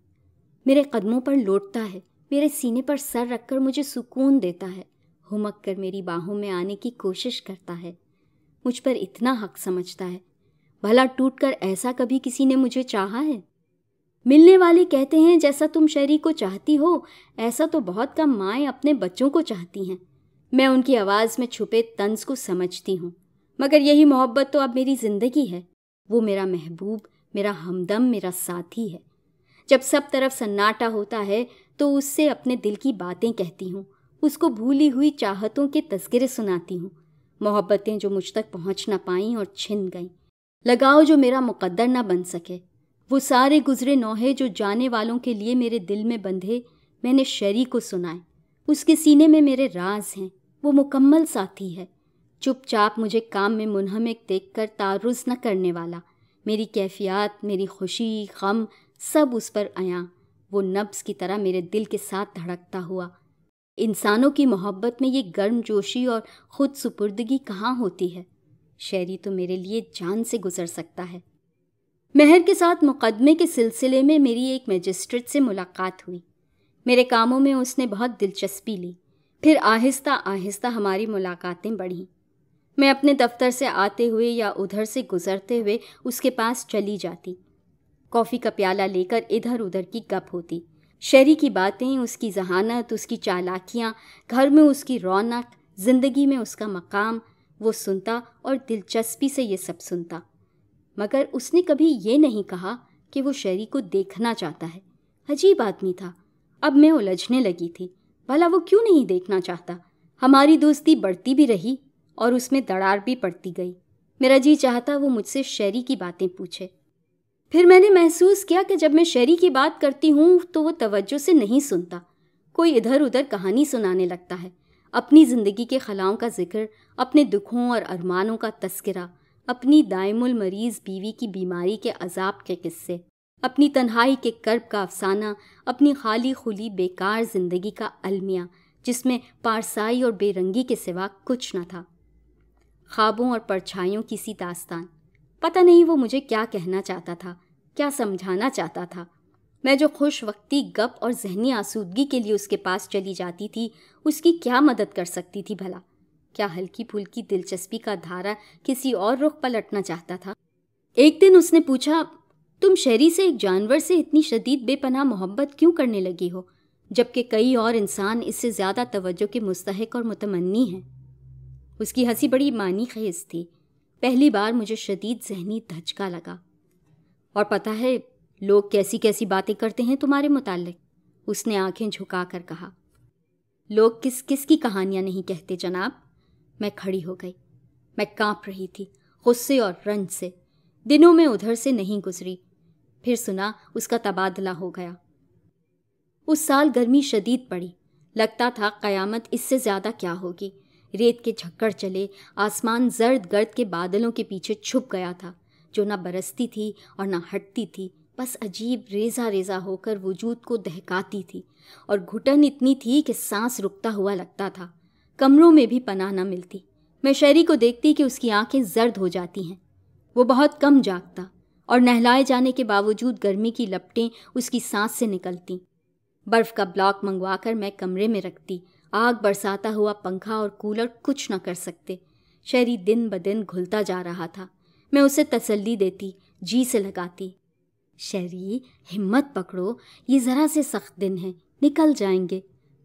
मेरे कदमों पर लौटता है मेरे सीने पर सर रखकर मुझे सुकून देता है हुमक कर मेरी बाहों में आने की कोशिश करता है मुझ पर इतना हक समझता है भला टूटकर ऐसा कभी किसी ने मुझे चाहा है मिलने वाले कहते हैं जैसा तुम शरीर को चाहती हो ऐसा तो बहुत कम माएँ अपने बच्चों को चाहती हैं मैं उनकी आवाज़ में छुपे तंज को समझती हूँ मगर यही मोहब्बत तो अब मेरी ज़िंदगी है वो मेरा महबूब मेरा हमदम मेरा साथी है जब सब तरफ सन्नाटा होता है तो उससे अपने दिल की बातें कहती हूँ उसको भूली हुई चाहतों के तस्करे सुनाती हूँ मोहब्बतें जो मुझ तक पहुँच ना पाईं और छिन गईं लगाओ जो मेरा मुकद्दर ना बन सके वो सारे गुजरे नौहे जो जाने वालों के लिए मेरे दिल में बंधे मैंने शरी को सुनाए उसके सीने में मेरे राज हैं वो मुकम्मल साथी है चुपचाप मुझे काम में मुनहमिक देख कर तारुज न करने वाला मेरी कैफियत मेरी खुशी गम सब उस पर आया वो नब्स की तरह मेरे दिल के साथ धड़कता हुआ इंसानों की मोहब्बत में ये गर्म जोशी और खुद सुपुर्दगी कहाँ होती है शेरी तो मेरे लिए जान से गुजर सकता है मेहर के साथ मुकदमे के सिलसिले में मेरी एक मजिस्ट्रेट से मुलाकात हुई मेरे कामों में उसने बहुत दिलचस्पी ली फिर आहिस्ता आहिस्ता हमारी मुलाकातें बढ़ीं मैं अपने दफ्तर से आते हुए या उधर से गुजरते हुए उसके पास चली जाती कॉफ़ी का प्याला लेकर इधर उधर की गप होती शहरी की बातें उसकी जहानत उसकी चालाकियाँ घर में उसकी रौनक ज़िंदगी में उसका मकाम वो सुनता और दिलचस्पी से ये सब सुनता मगर उसने कभी ये नहीं कहा कि वो शेरी को देखना चाहता है अजीब आदमी था अब मैं उलझने लगी थी भला वो क्यों नहीं देखना चाहता हमारी दोस्ती बढ़ती भी रही और उसमें दरार भी पड़ती गई मेरा जी चाहता वो मुझसे शेरी की बातें पूछे फिर मैंने महसूस किया कि जब मैं शेरी की बात करती हूँ तो वो तवज्जो से नहीं सुनता कोई इधर उधर कहानी सुनाने लगता है अपनी ज़िंदगी के खलाओं का जिक्र अपने दुखों और अरमानों का तस्करा अपनी दायमुल मरीज़ बीवी की बीमारी के अजाब के किस्से अपनी तन्हाई के कर्ब का अफसाना अपनी खाली खुली बेकार ज़िंदगी का अलमिया जिसमें पारसाई और बेरंगी के सिवा कुछ न था ख्वाबों और परछाइयों की सी दास्तान पता नहीं वो मुझे क्या कहना चाहता था क्या समझाना चाहता था मैं जो खुश वक्ती गप और जहनी आसूदगी के लिए उसके पास चली जाती थी उसकी क्या मदद कर सकती थी भला क्या हल्की फुल्की दिलचस्पी का धारा किसी और रुख पलटना चाहता था एक दिन उसने पूछा तुम शहरी से एक जानवर से इतनी शदीद बेपनाह मोहब्बत क्यों करने लगी हो जबकि कई और इंसान इससे ज़्यादा तवज्जो के मुस्तक और मुतमन्नी हैं उसकी हंसी बड़ी मानी खेज थी पहली बार मुझे शदीद जहनी धचका लगा और पता है लोग कैसी कैसी बातें करते हैं तुम्हारे मुतालिक उसने आंखें झुका कर कहा लोग किस किस की कहानियां नहीं कहते जनाब मैं खड़ी हो गई मैं कांप रही थी गुस्से और रंज से दिनों में उधर से नहीं गुजरी फिर सुना उसका तबादला हो गया उस साल गर्मी शदीद पड़ी लगता था कयामत इससे ज़्यादा क्या होगी रेत के झक्कड़ चले आसमान जर्द गर्द के बादलों के पीछे छुप गया था जो ना बरसती थी और न हटती थी बस अजीब रेजा रेजा होकर वजूद को दहकाती थी और घुटन इतनी थी कि सांस रुकता हुआ लगता था कमरों में भी पनाह न मिलती मैं शहरी को देखती कि उसकी आंखें जर्द हो जाती हैं वो बहुत कम जागता और नहलाए जाने के बावजूद गर्मी की लपटें उसकी सांस से निकलती बर्फ़ का ब्लॉक मंगवा कर मैं कमरे में रखती आग बरसाता हुआ पंखा और कूलर कुछ न कर सकते शहरी दिन ब दिन घुलता जा रहा था मैं उसे तसल्ली देती जी से लगाती शरी हिम्मत पकड़ो ये ज़रा से सख्त दिन है निकल जाएंगे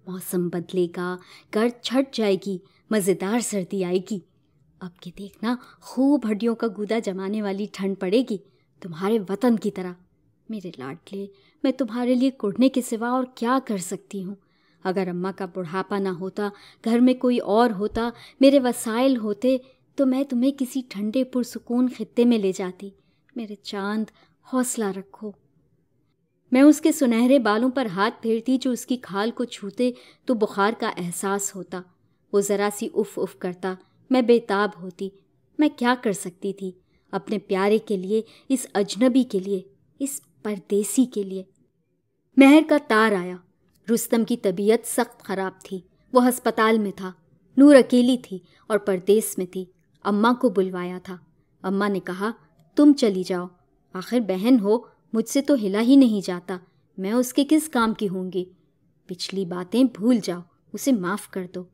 मौसम बदलेगा गर्द छट जाएगी मज़ेदार सर्दी आएगी अब के देखना खूब हड्डियों का गुदा जमाने वाली ठंड पड़ेगी तुम्हारे वतन की तरह मेरे लाडले मैं तुम्हारे लिए कुड़ने के सिवा और क्या कर सकती हूँ अगर अम्मा का बुढ़ापा ना होता घर में कोई और होता मेरे वसाइल होते तो मैं तुम्हें किसी ठंडे पुरसकून खत्ते में ले जाती मेरे चांद हौसला रखो मैं उसके सुनहरे बालों पर हाथ फेरती जो उसकी खाल को छूते तो बुखार का एहसास होता वो ज़रा सी उफ उफ करता मैं बेताब होती मैं क्या कर सकती थी अपने प्यारे के लिए इस अजनबी के लिए इस परदेसी के लिए महर का तार आया रुस्तम की तबीयत सख्त ख़राब थी वो अस्पताल में था नूर अकेली थी और परदेस में थी अम्मा को बुलवाया था अम्मा ने कहा तुम चली जाओ आखिर बहन हो मुझसे तो हिला ही नहीं जाता मैं उसके किस काम की होंगी पिछली बातें भूल जाओ उसे माफ़ कर दो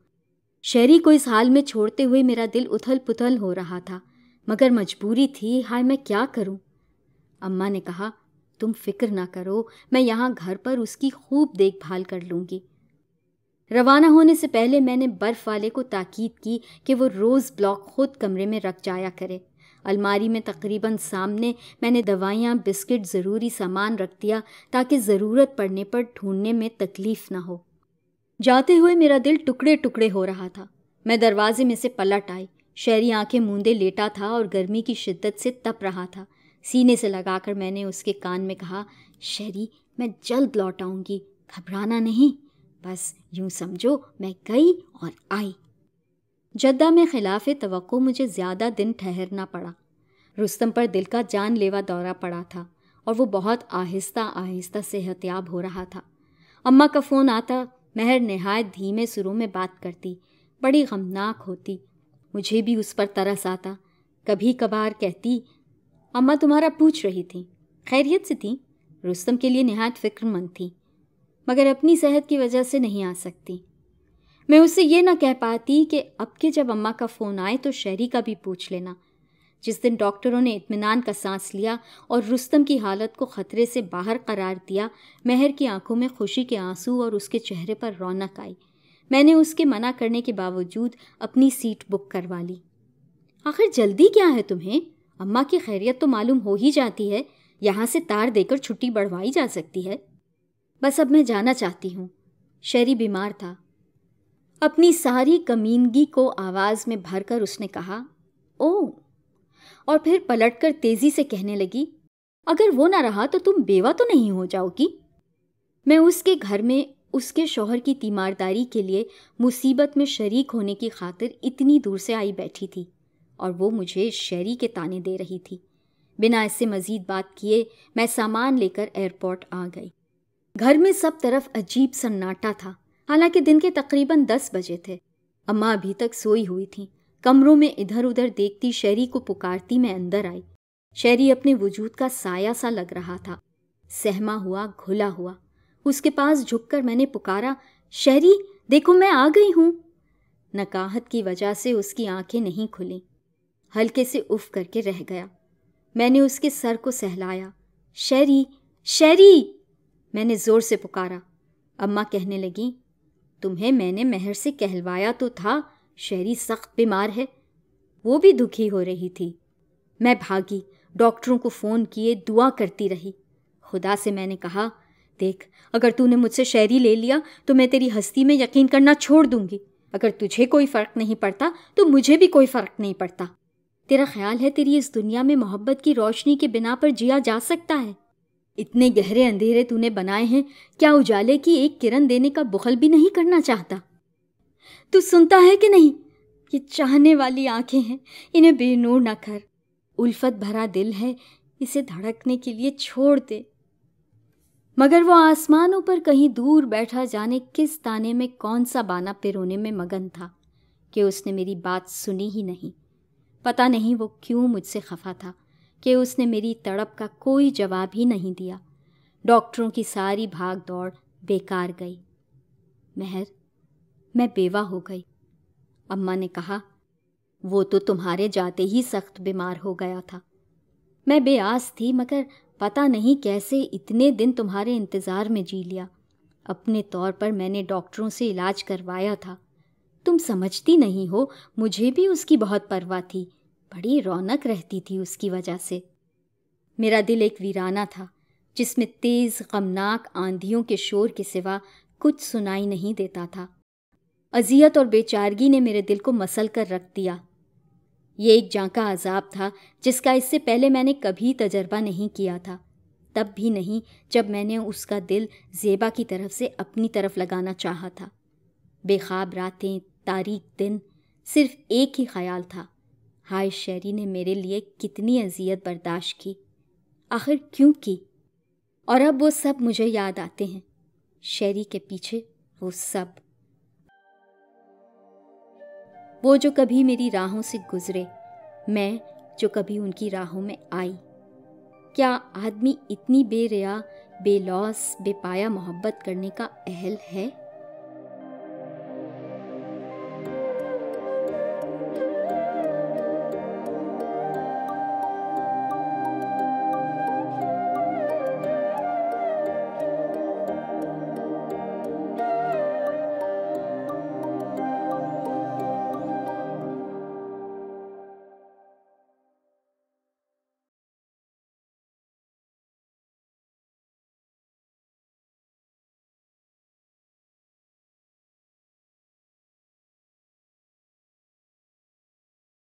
शहरी को इस हाल में छोड़ते हुए मेरा दिल उथल पुथल हो रहा था मगर मजबूरी थी हाय मैं क्या करूं? अम्मा ने कहा तुम फिक्र ना करो मैं यहाँ घर पर उसकी खूब देखभाल कर लूंगी रवाना होने से पहले मैंने बर्फ़ वाले को ताकीद की कि वो रोज़ ब्लॉक खुद कमरे में रख जाया करे अलमारी में तकरीबन सामने मैंने दवाइयाँ बिस्किट ज़रूरी सामान रख दिया ताकि ज़रूरत पड़ने पर ढूंढने में तकलीफ़ ना हो जाते हुए मेरा दिल टुकड़े टुकड़े हो रहा था मैं दरवाजे में से पलट आई शहरी आंखें मूंदे लेटा था और गर्मी की शिद्दत से तप रहा था सीने से लगाकर मैंने उसके कान में कहा शहरी मैं जल्द लौट आऊँगी घबराना नहीं बस यूं समझो मैं गई और आई जद्दा में खिलाफ तो मुझे ज़्यादा दिन ठहरना पड़ा रुस्तम पर दिल का जानलेवा दौरा पड़ा था और वो बहुत आहिस्ता आहिस्ता सेहतियाब हो रहा था अम्मा का फ़ोन आता महर नहायत धीमे सुरों में बात करती बड़ी गमनाक होती मुझे भी उस पर तरस आता कभी कभार कहती अम्मा तुम्हारा पूछ रही थी खैरियत से थी रुस्तम के लिए नहायत फ़िक्रमंद थी मगर अपनी सेहत की वजह से नहीं आ सकती मैं उसे ये ना कह पाती कि अब के जब अम्मा का फ़ोन आए तो शहरी का भी पूछ लेना जिस दिन डॉक्टरों ने इतमान का सांस लिया और रुस्तम की हालत को ख़तरे से बाहर करार दिया महर की आंखों में खुशी के आंसू और उसके चेहरे पर रौनक आई मैंने उसके मना करने के बावजूद अपनी सीट बुक करवा ली आखिर जल्दी क्या है तुम्हें अम्मा की खैरियत तो मालूम हो ही जाती है यहाँ से तार देकर छुट्टी बढ़वाई जा सकती है बस अब मैं जाना चाहती हूँ शहरी बीमार था अपनी सारी कमीनगी को आवाज़ में भरकर उसने कहा ओ और फिर पलटकर तेज़ी से कहने लगी अगर वो ना रहा तो तुम बेवा तो नहीं हो जाओगी मैं उसके घर में उसके शोहर की तीमारदारी के लिए मुसीबत में शरीक होने की खातिर इतनी दूर से आई बैठी थी और वो मुझे शेरी के ताने दे रही थी बिना इससे मज़ीद बात किए मैं सामान लेकर एयरपोर्ट आ गई घर में सब तरफ अजीब सन्नाटा था हालांकि दिन के तकरीबन दस बजे थे अम्मा अभी तक सोई हुई थी कमरों में इधर उधर देखती शहरी को पुकारती मैं अंदर आई शहरी अपने वजूद का साया सा लग रहा था सहमा हुआ घुला हुआ उसके पास झुककर मैंने पुकारा शहरी देखो मैं आ गई हूं नकाहत की वजह से उसकी आंखें नहीं खुली हल्के से उफ करके रह गया मैंने उसके सर को सहलाया शहरी शहरी मैंने ज़ोर से पुकारा अम्मा कहने लगी तुम्हें मैंने महर से कहलवाया तो था शहरी सख्त बीमार है वो भी दुखी हो रही थी मैं भागी डॉक्टरों को फ़ोन किए दुआ करती रही खुदा से मैंने कहा देख अगर तूने मुझसे शहरी ले लिया तो मैं तेरी हस्ती में यकीन करना छोड़ दूंगी अगर तुझे कोई फ़र्क नहीं पड़ता तो मुझे भी कोई फ़र्क नहीं पड़ता तेरा ख्याल है तेरी इस दुनिया में मोहब्बत की रोशनी के बिना पर जिया जा सकता है इतने गहरे अंधेरे तूने बनाए हैं क्या उजाले की एक किरण देने का बुखल भी नहीं करना चाहता तू सुनता है कि नहीं ये चाहने वाली आंखें हैं इन्हें बेनूर ना कर उल्फत भरा दिल है इसे धड़कने के लिए छोड़ दे मगर वो आसमानों पर कहीं दूर बैठा जाने किस ताने में कौन सा बाना पिरोने में मगन था कि उसने मेरी बात सुनी ही नहीं पता नहीं वो क्यों मुझसे खफा था कि उसने मेरी तड़प का कोई जवाब ही नहीं दिया डॉक्टरों की सारी भाग दौड़ बेकार गई महर मैं बेवा हो गई अम्मा ने कहा वो तो तुम्हारे जाते ही सख्त बीमार हो गया था मैं बेआस थी मगर पता नहीं कैसे इतने दिन तुम्हारे इंतज़ार में जी लिया अपने तौर पर मैंने डॉक्टरों से इलाज करवाया था तुम समझती नहीं हो मुझे भी उसकी बहुत परवाह थी बड़ी रौनक रहती थी उसकी वजह से मेरा दिल एक वीराना था जिसमें तेज़ गमनाक आंधियों के शोर के सिवा कुछ सुनाई नहीं देता था अजियत और बेचारगी ने मेरे दिल को मसल कर रख दिया ये एक जांका अजाब था जिसका इससे पहले मैंने कभी तजर्बा नहीं किया था तब भी नहीं जब मैंने उसका दिल जेबा की तरफ से अपनी तरफ लगाना चाहा था बेखाब रातें तारीख दिन सिर्फ एक ही ख्याल था हाय शेरी ने मेरे लिए कितनी अजियत बर्दाश्त की आखिर क्यों की और अब वो सब मुझे याद आते हैं शेरी के पीछे वो सब वो जो कभी मेरी राहों से गुजरे मैं जो कभी उनकी राहों में आई क्या आदमी इतनी बेरिया बेलौस बेपाया मोहब्बत करने का अहल है